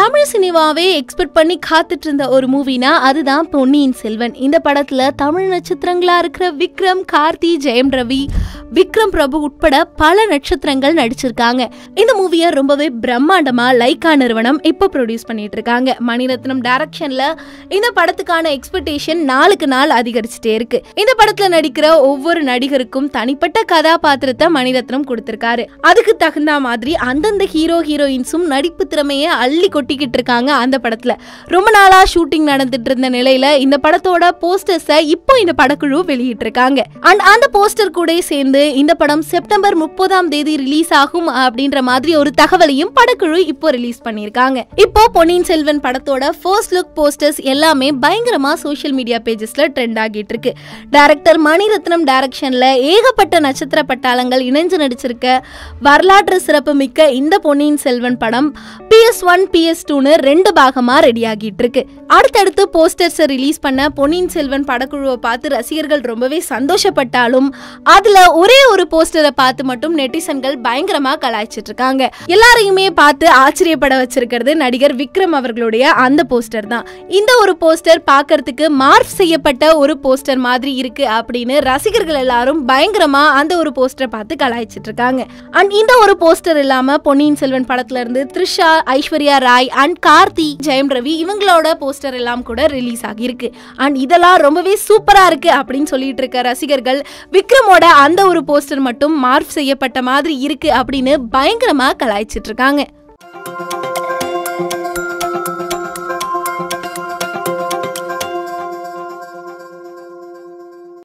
Tamil சினிமாவே expect பண்ணி காத்துட்டு இருந்த ஒரு மூவினா அதுதான் பொன்னியின் செல்வன் இந்த படத்துல தமிழ் நட்சத்திரங்களா இருக்கிற விக்ரம் கார்த்தி ஜெயம் ரவி விக்ரம் பிரபு உட்பட பல நட்சத்திரங்கள் நடிச்சிருக்காங்க இந்த மூவியை ரொம்பவே பிரம்மாண்டமா லைக்கா நிறுவனம் இப்போ ப்ரொடியூஸ் பண்ணிட்டு இருக்காங்க மணிரத்னம் டைரக்ஷன்ல இந்த படத்துக்கான எக்ஸ்பெக்டேஷன் நாளுக்கு நாள் அதிகரிச்சுட்டே இருக்கு இந்த படத்துல நடிக்கிற ஒவ்வொரு நடிகருக்கும் தனிப்பட்ட கதாபாத்திரத்தை மணிரத்னம் கொடுத்திருக்காரு அதுக்கு தகுந்த மாதிரி அந்தந்த ஹீரோ ஹீரோயின்ஸும் நடிப்பு திறமையை அள்ளி கொட்டிக்கிட்டு இருக்காங்க அந்த படத்துல ரொம்ப நாளா ஷூட்டிங் நடந்துட்டு இருந்த நிலையில இந்த படத்தோட போஸ்டர்ஸை இப்போ இந்த படக்குழு வெளியிட்டு இருக்காங்க அண்ட் அந்த போஸ்டர் கூட சேர்ந்து தொடர்ந்து இந்த படம் செப்டம்பர் முப்பதாம் தேதி ரிலீஸ் ஆகும் அப்படின்ற மாதிரி ஒரு தகவலையும் படக்குழு இப்போ ரிலீஸ் பண்ணியிருக்காங்க இப்போ பொன்னியின் செல்வன் படத்தோட ஃபர்ஸ்ட் லுக் போஸ்டர்ஸ் எல்லாமே பயங்கரமா சோஷியல் மீடியா பேஜஸ்ல ட்ரெண்ட் ஆகிட்டு இருக்கு டைரக்டர் மணிரத்னம் டைரக்ஷன்ல ஏகப்பட்ட நட்சத்திர பட்டாளங்கள் இணைஞ்சு நடிச்சிருக்க வரலாற்று சிறப்பு மிக்க இந்த பொன்னியின் செல்வன் படம் P S one P S டூன்னு ரெண்டு பாகமா ரெடி ஆகிட்டு இருக்கு அடுத்தடுத்து போஸ்டர்ஸை ரிலீஸ் பண்ண பொன்னியின் செல்வன் படக்குழுவை பார்த்து ரசிகர்கள் ரொம்பவே சந்தோஷப்பட்டாலும் அதுல ஒரே ஒரு போஸ்டரை பார்த்து மட்டும் நெட்டிசன்கள் பயங்கரமா கலாய்ச்சிட்டு இருக்காங்க எல்லாரையுமே பார்த்து ஆச்சரியப்பட வச்சிருக்கிறது நடிகர் விக்ரம் அவர்களுடைய அந்த போஸ்டர் தான் இந்த ஒரு போஸ்டர் பார்க்கறதுக்கு மார்ஃப் செய்யப்பட்ட ஒரு போஸ்டர் மாதிரி இருக்கு அப்படின்னு ரசிகர்கள் எல்லாரும் பயங்கரமா அந்த ஒரு போஸ்டரை பார்த்து கலாய்ச்சிட்டு இருக்காங்க அண்ட் இந்த ஒரு போஸ்டர் இல்லாம பொன்னியின் செல்வன் படத்துல இருந்து த்ரிஷா ஐஸ்வர்யா ராய் அண்ட் கார்த்தி ஜெயம் ரவி இவங்களோட போஸ்டர் எல்லாம் கூட ரிலீஸ் ஆகியிருக்கு அண்ட் இதெல்லாம் ரொம்பவே சூப்பரா இருக்கு அப்படின்னு சொல்லிட்டு இருக்க ரசிகர்கள் விக்ரமோட அந்த ஒரு ஒரு போஸ்டர் மட்டும் மார்ஃப் செய்யப்பட்ட மாதிரி இருக்கு அப்படின்னு பயங்கரமா கலாய்ச்சிட்டு இருக்காங்க